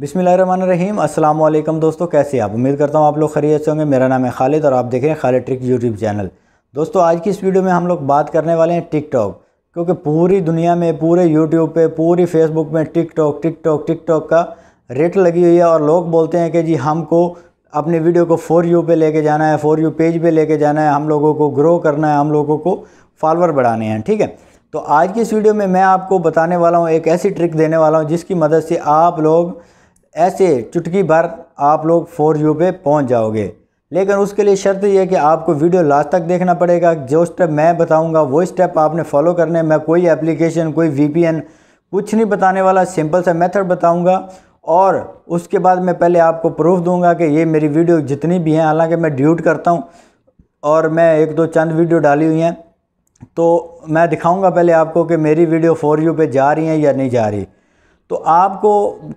बिसमीम वालेकुम दोस्तों कैसे आप उम्मीद करता हूँ आप लोग खरीद से होंगे मेरा नाम है खालिद और आप देख रहे हैं खालिद ट्रिक यूट्यूब चैनल दोस्तों आज की इस वीडियो में हम लोग बात करने वाले हैं टिकटॉक क्योंकि पूरी दुनिया में पूरे यूट्यूब पे पूरी फेसबुक में टिकटॉक टिकटॉक टिकटॉक का रेट लगी हुई है और लोग बोलते हैं कि जी हमको अपने वीडियो को फोर यू पे लेके जाना है फोर यू पेज पे लेके जाना है हम लोगों को ग्रो करना है हम लोगों को फॉलोअर बढ़ाने हैं ठीक है तो आज की इस वीडियो में मैं आपको बताने वाला हूँ एक ऐसी ट्रिक देने वाला हूँ जिसकी मदद से आप लोग ऐसे चुटकी भर आप लोग फोर यू पे पहुंच जाओगे लेकिन उसके लिए शर्त यह है कि आपको वीडियो लास्ट तक देखना पड़ेगा जो स्टेप मैं बताऊंगा वो स्टेप आपने फॉलो करने मैं कोई एप्लीकेशन कोई वीपीएन कुछ नहीं बताने वाला सिंपल सा मेथड बताऊंगा और उसके बाद मैं पहले आपको प्रूफ दूंगा कि ये मेरी वीडियो जितनी भी हैं हालांकि मैं ड्यूट करता हूँ और मैं एक दो चंद वीडियो डाली हुई हैं तो मैं दिखाऊँगा पहले आपको कि मेरी वीडियो फोर यू पर जा रही हैं या नहीं जा रही तो आपको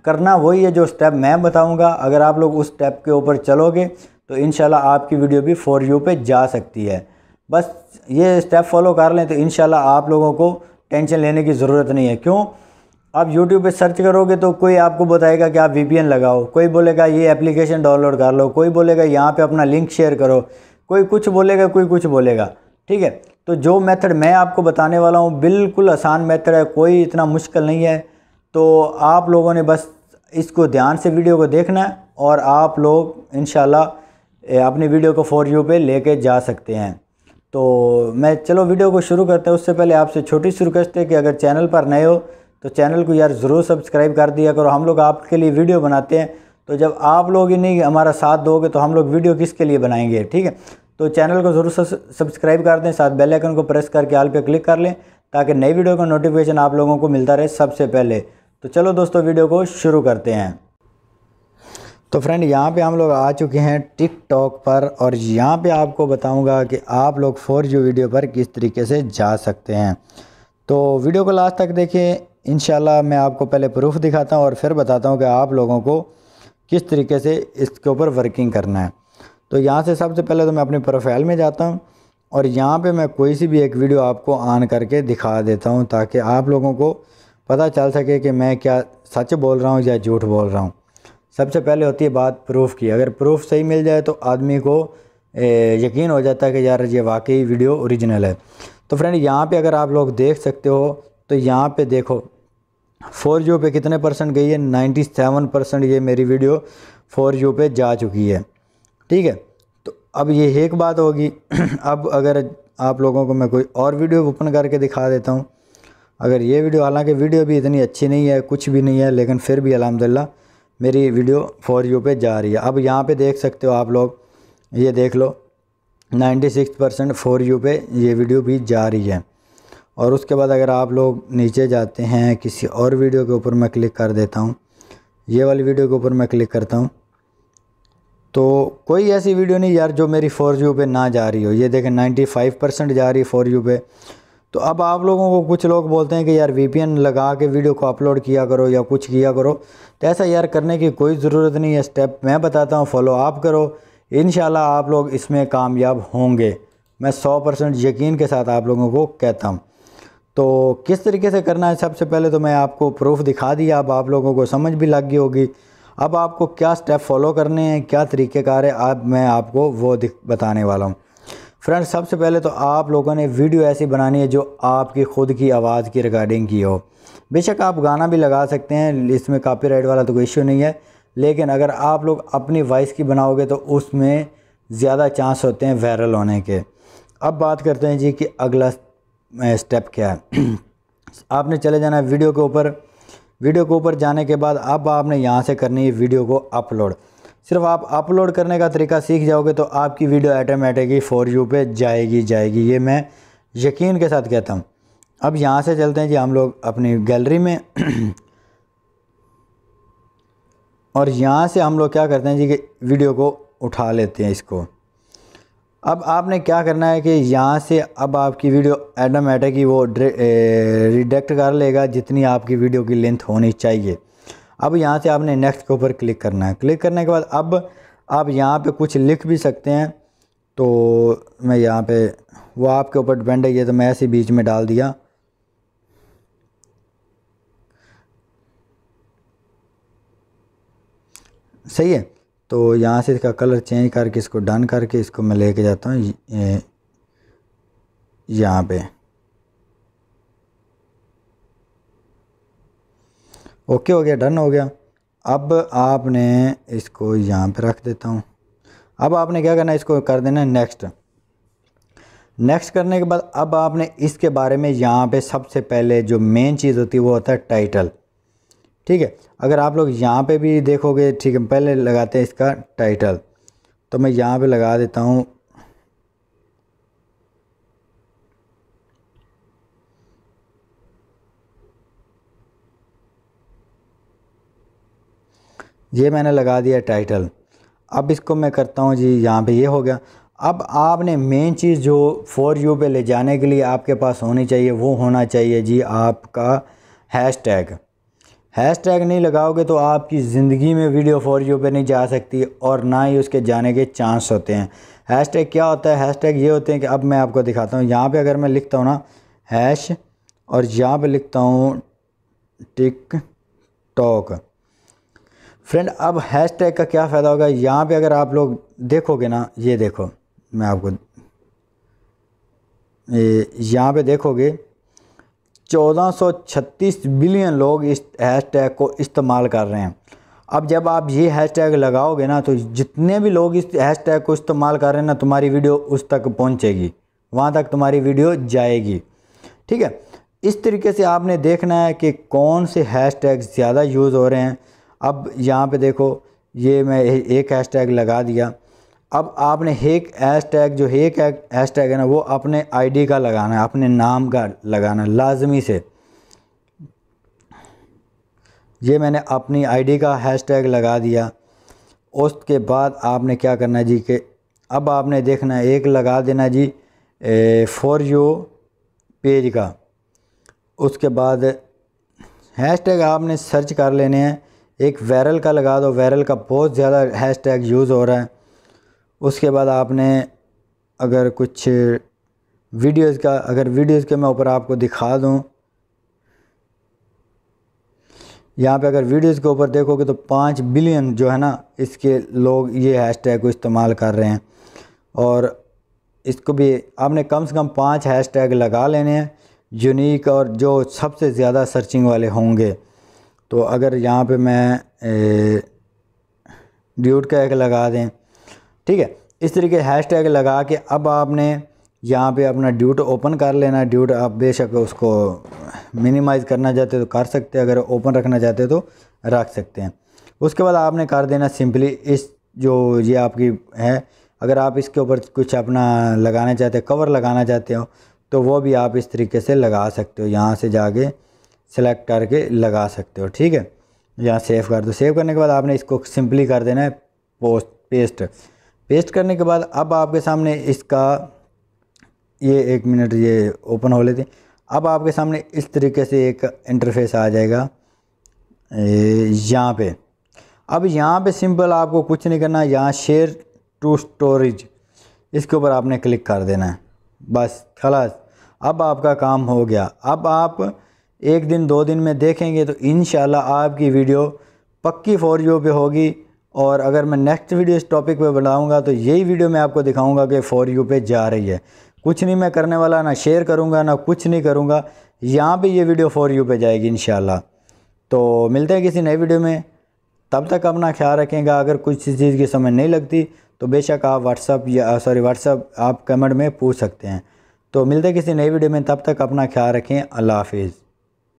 करना वही है जो स्टेप मैं बताऊंगा अगर आप लोग उस स्टेप के ऊपर चलोगे तो इन आपकी वीडियो भी फॉर यू पे जा सकती है बस ये स्टेप फॉलो कर लें तो इन आप लोगों को टेंशन लेने की ज़रूरत नहीं है क्यों आप YouTube पे सर्च करोगे तो कोई आपको बताएगा कि आप वी लगाओ कोई बोलेगा ये एप्लीकेशन डाउनलोड कर लो कोई बोलेगा यहाँ पर अपना लिंक शेयर करो कोई कुछ बोलेगा कोई कुछ बोलेगा ठीक है तो जो मेथड मैं आपको बताने वाला हूँ बिल्कुल आसान मेथड है कोई इतना मुश्किल नहीं है तो आप लोगों ने बस इसको ध्यान से वीडियो को देखना है और आप लोग इन अपनी वीडियो को फॉर यू पे लेके जा सकते हैं तो मैं चलो वीडियो को शुरू करते हैं उससे पहले आपसे छोटी सी रिक्वेस्ट है कि अगर चैनल पर नए हो तो चैनल को यार ज़रूर सब्सक्राइब कर दिया करो हम लोग आपके लिए वीडियो बनाते हैं तो जब आप लोग ही नहीं हमारा साथ दोगे तो हम लोग वीडियो किसके लिए बनाएंगे ठीक है तो चैनल को ज़रूर सब्सक्राइब कर दें साथ बेलाइकन को प्रेस करके आल पर क्लिक कर लें ताकि नई वीडियो का नोटिफिकेशन आप लोगों को मिलता रहे सबसे पहले तो चलो दोस्तों वीडियो को शुरू करते हैं तो फ्रेंड यहाँ पे हम लोग आ चुके हैं टिकटॉक पर और यहाँ पे आपको बताऊँगा कि आप लोग फोर जी वीडियो पर किस तरीके से जा सकते हैं तो वीडियो को लास्ट तक देखें इन मैं आपको पहले प्रूफ दिखाता हूँ और फिर बताता हूँ कि आप लोगों को किस तरीके से इसके ऊपर वर्किंग करना है तो यहाँ से सबसे पहले तो मैं अपने प्रोफाइल में जाता हूँ और यहाँ पर मैं कोई सी भी एक वीडियो आपको ऑन करके दिखा देता हूँ ताकि आप लोगों को पता चल सके कि मैं क्या सच बोल रहा हूँ या झूठ बोल रहा हूँ सबसे पहले होती है बात प्रूफ की अगर प्रूफ सही मिल जाए तो आदमी को यकीन हो जाता है कि यार ये वाकई वीडियो ओरिजिनल है तो फ्रेंड यहाँ पे अगर आप लोग देख सकते हो तो यहाँ पे देखो फोर जू पे कितने परसेंट गई है नाइन्टी सेवन परसेंट ये मेरी वीडियो फोर जू पे जा चुकी है ठीक है तो अब ये एक बात होगी अब अगर आप लोगों को मैं कोई और वीडियो ओपन करके दिखा देता हूँ अगर ये वीडियो हालांकि वीडियो भी इतनी अच्छी नहीं है कुछ भी नहीं है लेकिन फिर भी अलहमदिल्ला मेरी वीडियो फॉर यू पे जा रही है अब यहाँ पे देख सकते हो आप लोग ये देख लो 96 परसेंट फोर यू पे ये वीडियो भी जा रही है और उसके बाद अगर आप लोग नीचे जाते हैं किसी और वीडियो के ऊपर मैं क्लिक कर देता हूँ ये वाली वीडियो के ऊपर मैं क्लिक करता हूँ तो कोई ऐसी वीडियो नहीं यार जो मेरी फोर यू पे ना जा रही हो ये देखें 95 परसेंट जा रही है फोर यू पे तो अब आप लोगों को कुछ लोग बोलते हैं कि यार वीपीएन लगा के वीडियो को अपलोड किया करो या कुछ किया करो तो ऐसा यार करने की कोई ज़रूरत नहीं है स्टेप मैं बताता हूँ फॉलो आप करो इन आप लोग इसमें कामयाब होंगे मैं सौ परसेंट यकीन के साथ आप लोगों को कहता हूँ तो किस तरीके से करना है सबसे पहले तो मैं आपको प्रूफ दिखा दिया अब आप लोगों को समझ भी लग गई होगी अब आपको क्या स्टेप फॉलो करने हैं क्या तरीक़ेकार है अब मैं आपको वो बताने वाला हूँ फ्रेंड्स सबसे पहले तो आप लोगों ने वीडियो ऐसी बनानी है जो आपकी ख़ुद की आवाज़ की रिकॉर्डिंग की हो बेशक आप गाना भी लगा सकते हैं इसमें कॉपीराइट वाला तो कोई इश्यू नहीं है लेकिन अगर आप लोग अपनी वॉइस की बनाओगे तो उसमें ज़्यादा चांस होते हैं वायरल होने के अब बात करते हैं जी कि अगला स्टेप क्या है आपने चले जाना है वीडियो के ऊपर वीडियो के ऊपर जाने के बाद अब आपने यहाँ से करनी है वीडियो को अपलोड सिर्फ आप अपलोड करने का तरीका सीख जाओगे तो आपकी वीडियो ऐटोमेटिकली फॉर यू पे जाएगी जाएगी ये मैं यकीन के साथ कहता हूँ अब यहाँ से चलते हैं जी हम लोग अपनी गैलरी में और यहाँ से हम लोग क्या करते हैं जी कि वीडियो को उठा लेते हैं इसको अब आपने क्या करना है कि यहाँ से अब आपकी वीडियो एडोमेटिक वो रिडेक्ट कर लेगा जितनी आपकी वीडियो की लेंथ होनी चाहिए अब यहाँ से आपने नेक्स्ट के ऊपर क्लिक करना है क्लिक करने के बाद अब आप यहाँ पे कुछ लिख भी सकते हैं तो मैं यहाँ पे वो आपके ऊपर डिपेंड है ये तो मैं ऐसे बीच में डाल दिया सही है तो यहाँ से इसका कलर चेंज करके इसको डन करके इसको मैं लेके जाता हूँ यहाँ पे ओके हो गया डन हो गया अब आपने इसको यहाँ पे रख देता हूँ अब आपने क्या करना है इसको कर देना है नेक्स्ट नेक्स्ट करने के बाद अब आपने इसके बारे में यहाँ पे सबसे पहले जो मेन चीज़ होती है वो होता है टाइटल ठीक है अगर आप लोग यहाँ पे भी देखोगे ठीक है पहले लगाते हैं इसका टाइटल तो मैं यहाँ पे लगा देता हूँ ये मैंने लगा दिया टाइटल अब इसको मैं करता हूँ जी यहाँ पे ये हो गया अब आपने मेन चीज़ जो फॉर यू पे ले जाने के लिए आपके पास होनी चाहिए वो होना चाहिए जी आपका हैश टैग हैश टैग नहीं लगाओगे तो आपकी ज़िंदगी में वीडियो फॉर यू पे नहीं जा सकती और ना ही उसके जाने के चांस होते हैं हैश टैग क्या होता है हैश टैग ये होते हैं कि अब मैं आपको दिखाता हूँ यहाँ पे अगर मैं लिखता हूँ ना हैश और यहाँ पे लिखता हूँ टिक टॉक फ्रेंड अब हैश टैग का क्या फ़ायदा होगा यहाँ पे अगर आप लोग देखोगे ना ये देखो मैं आपको यहाँ पे देखोगे 1436 बिलियन लोग इस हैश टैग को इस्तेमाल कर रहे हैं अब जब आप ये हैश टैग लगाओगे ना तो जितने भी लोग इस हैश टैग को इस्तेमाल कर रहे हैं ना तुम्हारी वीडियो उस तक पहुँचेगी वहाँ तक तुम्हारी वीडियो जाएगी ठीक है इस तरीके से आपने देखना है कि कौन से हैश टैग ज़्यादा यूज़ हो रहे हैं अब यहाँ पे देखो ये मैं एक हैश टैग लगा दिया अब आपने एक हैश टैग जो एक हैश टैग है ना वो अपने आईडी का लगाना है अपने नाम का लगाना है लाजमी से ये मैंने अपनी आईडी का हैश टैग लगा दिया उसके बाद आपने क्या करना है जी के अब आपने देखना है एक लगा देना जी फॉर यू पेज का उसके बाद हैश टैग आपने सर्च कर लेने हैं एक वैरल का लगा दो वैरल का बहुत ज़्यादा हैश टैग यूज़ हो रहा है उसके बाद आपने अगर कुछ वीडियोज़ का अगर वीडियोज़ के मैं ऊपर आपको दिखा दूँ यहाँ पे अगर वीडियोज़ के ऊपर देखोगे तो पाँच बिलियन जो है ना इसके लोग ये हैशटैग को इस्तेमाल कर रहे हैं और इसको भी आपने कम से कम पाँच हैश लगा लेने हैं यूनिक और जो सबसे ज़्यादा सर्चिंग वाले होंगे तो अगर यहाँ पे मैं ड्यूट का एक लगा दें ठीक है इस तरीके हैश टैग लगा के अब आपने यहाँ पे अपना ड्यूट ओपन कर लेना ड्यूट आप बेशक उसको मिनिमाइज़ करना चाहते हो तो कर सकते हैं अगर ओपन रखना चाहते हो तो रख सकते हैं उसके बाद आपने कर देना सिंपली इस जो ये आपकी है अगर आप इसके ऊपर कुछ अपना लगाना चाहते कवर लगाना चाहते हो तो वो भी आप इस तरीके से लगा सकते हो यहाँ से जाके सेलेक्ट करके लगा सकते हो ठीक है यहाँ सेव कर दो सेव करने के बाद आपने इसको सिंपली कर देना है पोस्ट पेस्ट पेस्ट करने के बाद अब आपके सामने इसका ये एक मिनट ये ओपन हो लेते अब आपके सामने इस तरीके से एक इंटरफेस आ जाएगा यहाँ पे अब यहाँ पे सिंपल आपको कुछ नहीं करना यहाँ शेयर टू स्टोरेज इसके ऊपर आपने क्लिक कर देना है बस खलास अब आपका काम हो गया अब आप एक दिन दो दिन में देखेंगे तो इन आपकी वीडियो पक्की फोर यू पे होगी और अगर मैं नेक्स्ट वीडियो इस टॉपिक पे बनाऊंगा तो यही वीडियो मैं आपको दिखाऊंगा कि फोर यू पे जा रही है कुछ नहीं मैं करने वाला ना शेयर करूंगा ना कुछ नहीं करूंगा यहाँ पे ये वीडियो फोर यू पे जाएगी इन तो मिलते हैं किसी नए वीडियो में तब तक अपना ख्याल रखेंगा अगर कुछ चीज़ की समझ नहीं लगती तो बेशक आप व्हाट्सअप या सॉरी व्हाट्सअप आप कमेंट में पूछ सकते हैं तो मिलते हैं किसी नई वीडियो में तब तक अपना ख्याल रखें अल्लाह हाफिज़